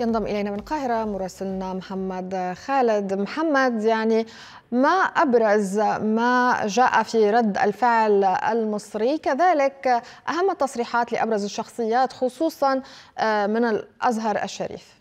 ينضم إلينا من القاهرة مراسلنا محمد خالد محمد يعني ما أبرز ما جاء في رد الفعل المصري كذلك أهم التصريحات لأبرز الشخصيات خصوصا آه، من الأزهر الشريف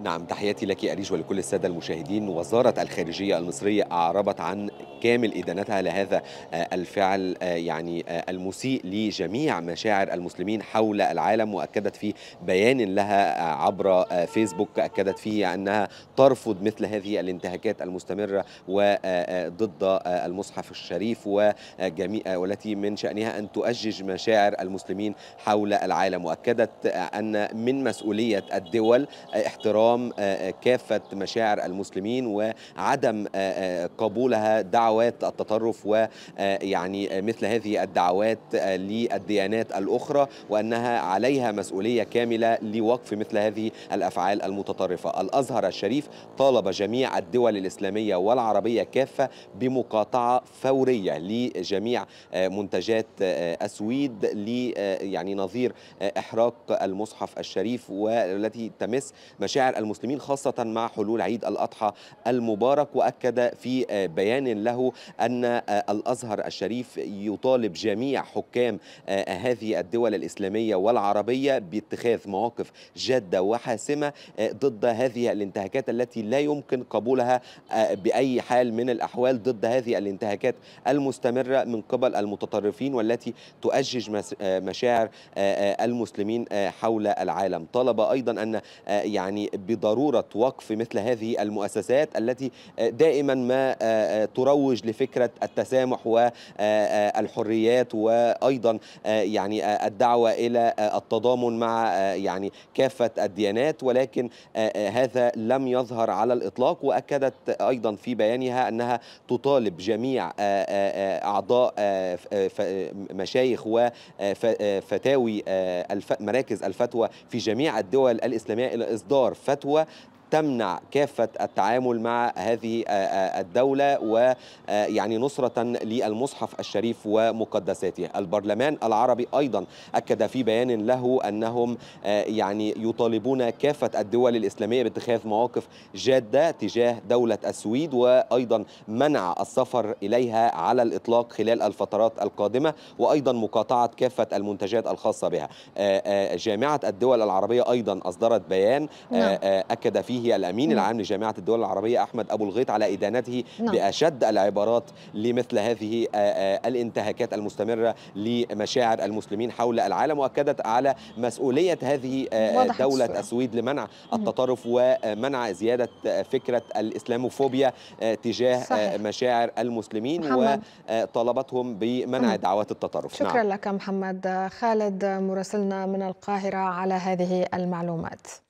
نعم تحياتي لك أريج ولكل السادة المشاهدين وزارة الخارجية المصرية أعربت عن كامل إدانتها لهذا آه، الفعل آه، يعني آه، المسيء لجميع مشاعر المسلمين حول العالم وأكدت في بيان لها عبر فيسبوك أكدت فيه أنها ترفض مثل هذه الانتهاكات المستمرة وضد المصحف الشريف وجميع والتي من شأنها أن تؤجج مشاعر المسلمين حول العالم وأكدت أن من مسؤولية الدول احترام كافة مشاعر المسلمين وعدم قبولها دعوة دعوات التطرف ويعني آه، آه، مثل هذه الدعوات آه، للديانات الأخرى وأنها عليها مسؤولية كاملة لوقف مثل هذه الأفعال المتطرفة الأزهر الشريف طالب جميع الدول الإسلامية والعربية كافة بمقاطعة فورية لجميع منتجات السويد يعني نظير إحراق المصحف الشريف والتي تمس مشاعر المسلمين خاصة مع حلول عيد الأضحى المبارك وأكد في بيان له له أن آه، الأزهر الشريف يطالب جميع حكام آه، آه، هذه الدول الإسلامية والعربية باتخاذ مواقف جادة وحاسمة ضد هذه الانتهاكات التي لا يمكن قبولها بأي حال من الأحوال ضد هذه الانتهاكات المستمرة من قبل المتطرفين والتي تؤجج مشاعر المسلمين حول العالم طلب أيضا أن يعني بضرورة وقف مثل هذه المؤسسات التي دائما ما تروج بتروج لفكره التسامح والحريات آه، آه، وايضا آه، يعني الدعوه الى التضامن مع يعني كافه الديانات ولكن هذا لم يظهر على الاطلاق واكدت ايضا في بيانها انها تطالب جميع اعضاء مشايخ وفتاوي مراكز الفتوى في جميع الدول الاسلاميه الى اصدار فتوى تمنع كافة التعامل مع هذه آه، آه، الدولة ويعني آه، نصرة للمصحف الشريف ومقدساته البرلمان العربي أيضا أكد في بيان له أنهم يعني يطالبون كافة الدول الإسلامية باتخاذ مواقف جادة تجاه دولة السويد وأيضا منع السفر إليها على الإطلاق خلال الفترات القادمة وأيضا مقاطعة كافة المنتجات الخاصة بها جامعة الدول العربية أيضا أصدرت بيان نعم. أكد فيه فيه الامين العام لجامعه الدول العربيه احمد ابو الغيط على ادانته نعم. باشد العبارات لمثل هذه آه، آه، الانتهاكات المستمره لمشاعر المسلمين حول العالم واكدت على مسؤوليه هذه آه، دوله السويد لمنع التطرف ومنع زياده فكره الاسلاموفوبيا تجاه صحيح. مشاعر المسلمين محمد. وطلبتهم بمنع دعوات التطرف نعم. شكرا نعم. لك محمد خالد مراسلنا من القاهره على هذه المعلومات